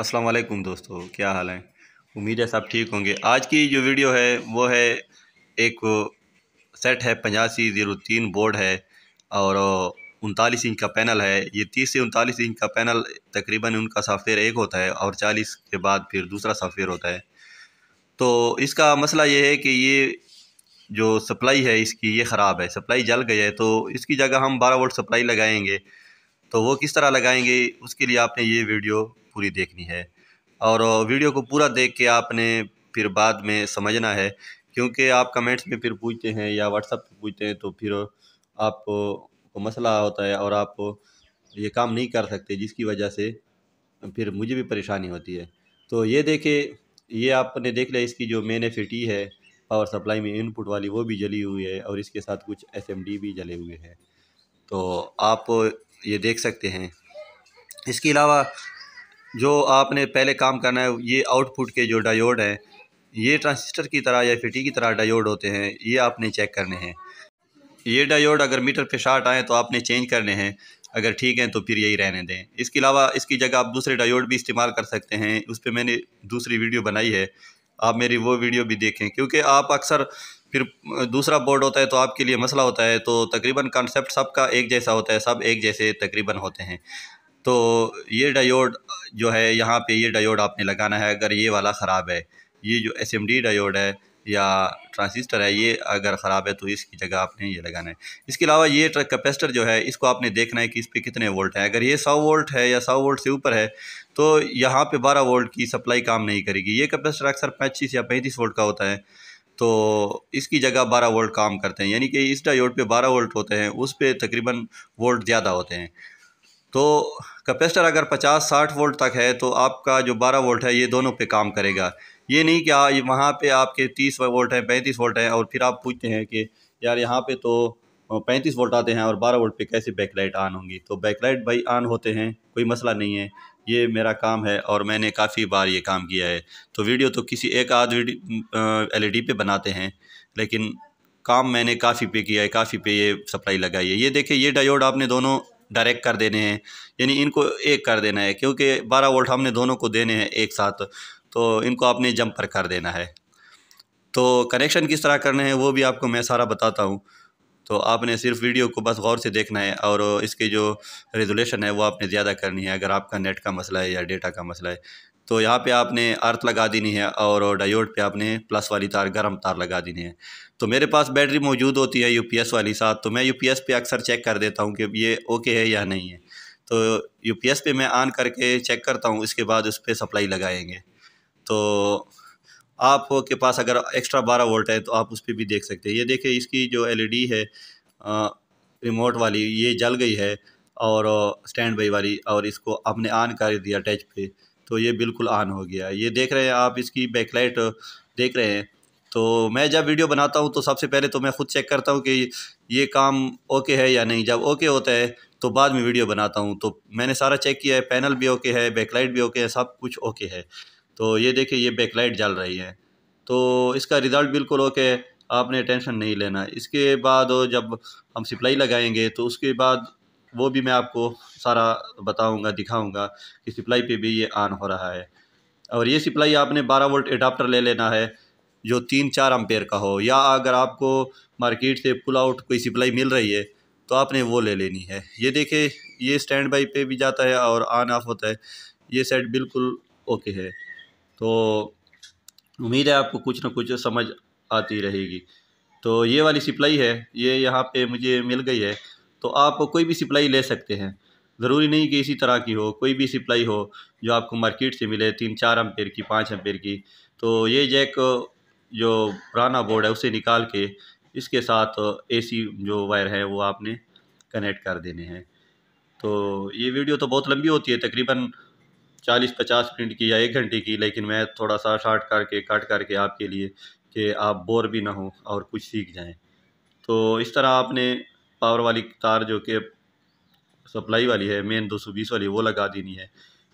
अस्सलाम वालेकुम दोस्तों क्या हाल है उम्मीद है सब ठीक होंगे आज की जो वीडियो है वो है एक सेट है पचासी ज़ीरो तीन बोर्ड है और उनतालीस इंच का पैनल है ये तीस से उनतालीस इंच का पैनल तकरीबन उनका सॉफ्टवेयर एक होता है और चालीस के बाद फिर दूसरा सॉफ्टवेयर होता है तो इसका मसला ये है कि ये जो सप्लाई है इसकी ये ख़राब है सप्लाई जल गई है तो इसकी जगह हम बारह वोल्ट सप्लाई लगाएंगे तो वो किस तरह लगाएंगे उसके लिए आपने ये वीडियो पूरी देखनी है और वीडियो को पूरा देख के आपने फिर बाद में समझना है क्योंकि आप कमेंट्स में फिर पूछते हैं या व्हाट्सअप पे पूछते हैं तो फिर आप मसला होता है और आप ये काम नहीं कर सकते जिसकी वजह से फिर मुझे भी परेशानी होती है तो ये देखे ये आपने देख लिया इसकी जो मेन एफ है पावर सप्लाई में इनपुट वाली वो भी जली हुई है और इसके साथ कुछ एस भी जले हुए हैं तो आप ये देख सकते हैं इसके अलावा जो आपने पहले काम करना है ये आउटपुट के जो डायोड हैं ये ट्रांसिस्टर की तरह या फिटी की तरह डायोड होते हैं ये आपने चेक करने हैं ये डायोड अगर मीटर पे शार्ट आए तो आपने चेंज करने हैं अगर ठीक हैं तो फिर यही रहने दें इसके अलावा इसकी जगह आप दूसरे डायोड भी इस्तेमाल कर सकते हैं उस पर मैंने दूसरी वीडियो बनाई है आप मेरी वो वीडियो भी देखें क्योंकि आप अक्सर फिर दूसरा बोर्ड होता है तो आपके लिए मसला होता है तो तकरीबन कॉन्सेप्ट सबका एक जैसा होता है सब एक जैसे तकरीबन होते हैं तो ये डायोड जो है यहाँ पे ये डायोड आपने लगाना है अगर ये वाला ख़राब है ये जो एस एम डी डायोड है या ट्रांसिस्टर है ये अगर ख़राब है तो इसकी जगह आपने ये लगाना है इसके अलावा ये कैपेसिटर जो है इसको आपने देखना है कि इस पर कितने वोल्ट हैं अगर ये सौ वोल्ट है या सौ वोल्ट से ऊपर है तो यहाँ पे बारह वोल्ट की सप्लाई काम नहीं करेगी ये कैपेसिटर अक्सर पच्चीस या पैंतीस वोल्ट का होता है तो इसकी जगह बारह वोल्ट काम करते हैं यानी कि इस डायोड पर बारह वोल्ट होते हैं उस पर तकरीबन वोल्ट ज़्यादा होते हैं तो कैपेसिटर अगर 50-60 वोल्ट तक है तो आपका जो 12 वोल्ट है ये दोनों पे काम करेगा ये नहीं कि वहाँ पे आपके 30 वोल्ट है 35 वोल्ट है और फिर आप पूछते हैं कि यार यहाँ पे तो पैंतीस वोल्ट आते हैं और बारह वोल्ट पे कैसे बैकलाइट ऑन होंगी तो बैकलाइट भाई ऑन होते हैं कोई मसला नहीं है ये मेरा काम है और मैंने काफ़ी बार ये काम किया है तो वीडियो तो किसी एक आध एल ई e पे बनाते हैं लेकिन काम मैंने काफ़ी पे किया है काफ़ी पे ये सप्लाई लगाई है ये देखिए ये डायोड आपने दोनों डायरेक्ट कर देने हैं यानी इनको एक कर देना है क्योंकि 12 वोल्ट हमने दोनों को देने हैं एक साथ तो इनको आपने जंप पर कर देना है तो कनेक्शन किस तरह करने हैं वो भी आपको मैं सारा बताता हूँ तो आपने सिर्फ वीडियो को बस गौर से देखना है और इसकी जो रेजुलेशन है वो आपने ज़्यादा करनी है अगर आपका नेट का मसला है या डेटा का मसला है तो यहाँ पे आपने अर्थ लगा देनी है और डायोड पे आपने प्लस वाली तार गर्म तार लगा देनी है तो मेरे पास बैटरी मौजूद होती है यूपीएस वाली साथ तो मैं यूपीएस पे अक्सर चेक कर देता हूँ कि ये ओके है या नहीं है तो यूपीएस पे मैं ऑन करके चेक करता हूँ इसके बाद उस पर सप्लाई लगाएंगे तो आप के पास अगर एक्स्ट्रा बारह वोल्ट है तो आप उस पर भी देख सकते हैं ये देखिए इसकी जो डी e है रिमोट वाली ये जल गई है और स्टैंड बाई वाली और इसको आपने ऑन कर दिया टच पे तो ये बिल्कुल ऑन हो गया ये देख रहे हैं आप इसकी बैकलाइट देख रहे हैं तो मैं जब वीडियो बनाता हूँ तो सबसे पहले तो मैं ख़ुद चेक करता हूँ कि ये काम ओके है या नहीं जब ओके होता है तो बाद में वीडियो बनाता हूँ तो मैंने सारा चेक किया है पैनल भी ओके है बैकलाइट भी ओके है सब कुछ ओके है तो ये देखिए ये बैकलाइट जल रही है तो इसका रिज़ल्ट बिल्कुल ओके है आपने टेंशन नहीं लेना इसके बाद जब हम सप्लाई लगाएंगे तो उसके बाद वो भी मैं आपको सारा बताऊंगा दिखाऊंगा कि सप्लाई पे भी ये ऑन हो रहा है और ये सप्लाई आपने 12 वोल्ट एडाप्टर ले लेना है जो तीन चार अम्पेयर का हो या अगर आपको मार्केट से पुल आउट कोई सप्लाई मिल रही है तो आपने वो ले लेनी है ये देखे ये स्टैंड बाई पे भी जाता है और ऑन ऑफ होता है ये सेट बिल्कुल ओके है तो उम्मीद है आपको कुछ ना कुछ समझ आती रहेगी तो ये वाली सप्लाई है ये यहाँ पे मुझे मिल गई है तो आप कोई भी सप्लाई ले सकते हैं ज़रूरी नहीं कि इसी तरह की हो कोई भी सप्लाई हो जो आपको मार्केट से मिले तीन चार एम्पेयर की पाँच एम्पेयर की तो ये जैक जो पुराना बोर्ड है उसे निकाल के इसके साथ एसी जो वायर है वो आपने कनेक्ट कर देने हैं तो ये वीडियो तो बहुत लंबी होती है तकरीबन चालीस पचास मिनट की या एक घंटे की लेकिन मैं थोड़ा सा शॉर्ट करके कट करके आपके लिए कि आप बोर भी ना हो और कुछ सीख जाएं तो इस तरह आपने पावर वाली तार जो कि सप्लाई वाली है मेन 220 वाली वो लगा देनी है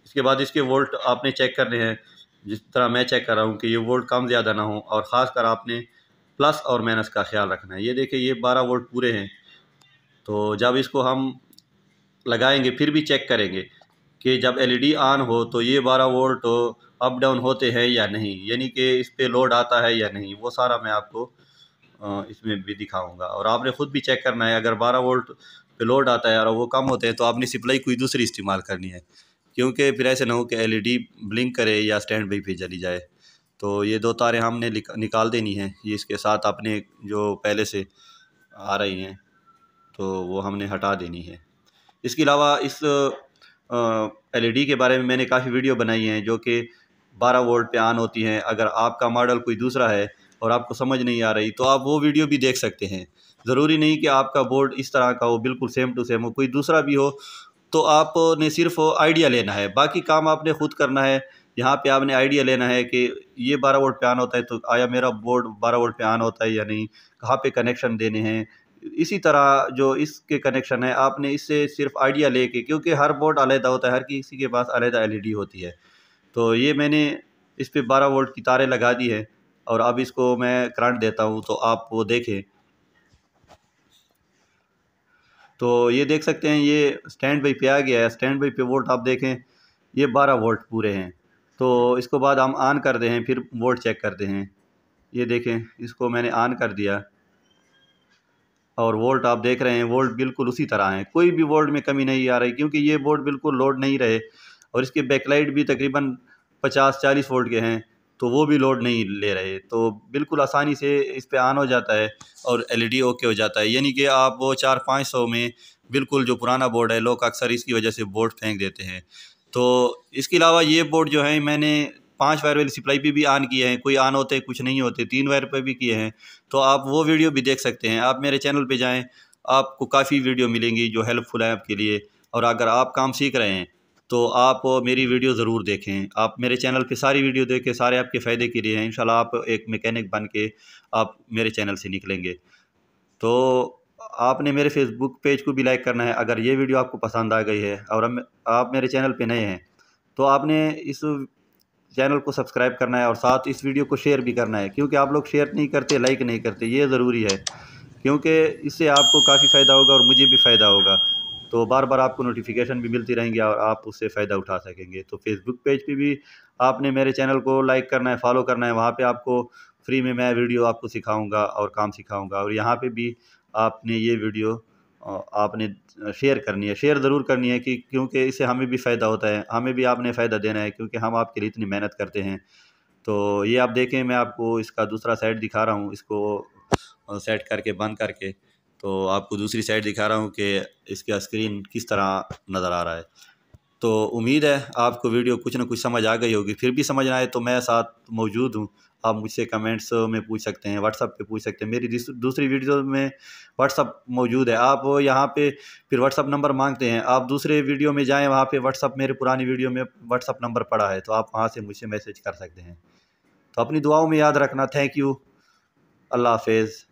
इसके बाद इसके वोल्ट आपने चेक करने हैं जिस तरह मैं चेक कर रहा हूँ कि ये वोल्ट कम ज़्यादा ना हो और ख़ास कर आपने प्लस और माइनस का ख्याल रखना है ये देखें ये बारह वोल्ट पूरे हैं तो जब इसको हम लगाएंगे फिर भी चेक करेंगे कि जब एलईडी ऑन e हो तो ये बारह वोल्ट अप डाउन होते हैं या नहीं यानी कि इस पर लोड आता है या नहीं वो सारा मैं आपको इसमें भी दिखाऊंगा और आपने ख़ुद भी चेक करना है अगर 12 वोल्ट पे लोड आता है और वो कम होते हैं तो आपने सप्लाई कोई दूसरी इस्तेमाल करनी है क्योंकि फिर ऐसे ना हो कि एलईडी ब्लिंक करे या स्टैंड पे फिर चली जाए तो ये दो तारें हमने निकाल देनी है ये इसके साथ अपने जो पहले से आ रही हैं तो वो हमने हटा देनी है इसके अलावा इस डी e के बारे में मैंने काफ़ी वीडियो बनाई हैं जो कि 12 वोल्ट पे ऑन होती हैं अगर आपका मॉडल कोई दूसरा है और आपको समझ नहीं आ रही तो आप वो वीडियो भी देख सकते हैं ज़रूरी नहीं कि आपका बोर्ड इस तरह का हो बिल्कुल सेम टू सेम हो कोई दूसरा भी हो तो आपने सिर्फ आइडिया लेना है बाकी काम आपने खुद करना है यहाँ पे आपने आइडिया लेना है कि ये बारह वोल्ट पे आन होता है तो आया मेरा बोर्ड बारह वोल्ट पे आन होता है या नहीं कहाँ पे कनेक्शन देने हैं इसी तरह जो इसके कनेक्शन है आपने इससे सिर्फ आइडिया लेके क्योंकि हर बोर्ड अलहदा होता है हर किसी के पास अलहदा एल होती है तो ये मैंने इस पर बारह वोल्ट की तारें लगा दी है और अब इसको मैं करंट देता हूँ तो आप वो देखें तो ये देख सकते हैं ये स्टैंड बाई पे आ गया है स्टैंड बाई पे वोल्ट आप देखें ये बारह वोल्ट पूरे हैं तो इसको बाद हम ऑन कर दें फिर वोल्ट चेक करते हैं ये देखें इसको मैंने ऑन कर दिया और वोल्ट आप देख रहे हैं वोल्ट बिल्कुल उसी तरह हैं कोई भी वोल्ट में कमी नहीं आ रही क्योंकि ये बोर्ड बिल्कुल लोड नहीं रहे और इसके बैकलाइट भी तकरीबन पचास चालीस वोल्ट के हैं तो वो भी लोड नहीं ले रहे तो बिल्कुल आसानी से इस पर आन हो जाता है और एल ई ओके हो जाता है यानी कि आप वो चार पाँच सौ में बिल्कुल जो पुराना बोर्ड है लोग अक्सर इसकी वजह से बोर्ड फेंक देते हैं तो इसके अलावा ये बोर्ड जो है मैंने पांच वायर वाली सप्लाई पे भी ऑन किए हैं कोई ऑन होते कुछ नहीं होते तीन वायर पर भी किए हैं तो आप वो वीडियो भी देख सकते हैं आप मेरे चैनल पर जाएँ आपको काफ़ी वीडियो मिलेंगी जो हेल्पफुल है आपके लिए और अगर आप काम सीख रहे हैं तो आप मेरी वीडियो ज़रूर देखें आप मेरे चैनल पे सारी वीडियो देखें सारे आपके फ़ायदे के लिए हैं इंशाल्लाह आप एक मैकेनिक बन के आप मेरे चैनल से निकलेंगे तो आपने मेरे फेसबुक पेज को भी लाइक करना है अगर ये वीडियो आपको पसंद आ गई है और आप मेरे चैनल पे नए हैं तो आपने इस चैनल को सब्सक्राइब करना है और साथ इस वीडियो को शेयर भी करना है क्योंकि आप लोग शेयर नहीं करते लाइक नहीं करते ये ज़रूरी है क्योंकि इससे आपको काफ़ी फ़ायदा होगा और मुझे भी फ़ायदा होगा तो बार बार आपको नोटिफिकेशन भी मिलती रहेंगी और आप उससे फ़ायदा उठा सकेंगे तो फेसबुक पेज पे भी आपने मेरे चैनल को लाइक करना है फॉलो करना है वहाँ पे आपको फ्री में मैं वीडियो आपको सिखाऊंगा और काम सिखाऊंगा और यहाँ पे भी आपने ये वीडियो आपने शेयर करनी है शेयर ज़रूर करनी है कि क्योंकि इससे हमें भी फ़ायदा होता है हमें भी आपने फ़ायदा देना है क्योंकि हम आपके लिए इतनी मेहनत करते हैं तो ये आप देखें मैं आपको इसका दूसरा साइड दिखा रहा हूँ इसको सेट करके बंद करके तो आपको दूसरी साइड दिखा रहा हूँ कि इसका स्क्रीन किस तरह नज़र आ रहा है तो उम्मीद है आपको वीडियो कुछ ना कुछ समझ आ गई होगी फिर भी समझ ना आए तो मैं साथ मौजूद हूँ आप मुझसे कमेंट्स में पूछ सकते हैं व्हाट्सअप पे पूछ सकते हैं मेरी दूसरी वीडियो में व्हाट्सअप मौजूद है आप यहाँ पे फिर व्हाट्सअप नंबर मांगते हैं आप दूसरे वीडियो में जाएं वहाँ पे व्हाट्सअप मेरे पुरानी वीडियो में व्हाट्सअप नंबर पड़ा है तो आप वहाँ से मुझसे मैसेज कर सकते हैं तो अपनी दुआओं में याद रखना थैंक यू अल्लाह हाफिज़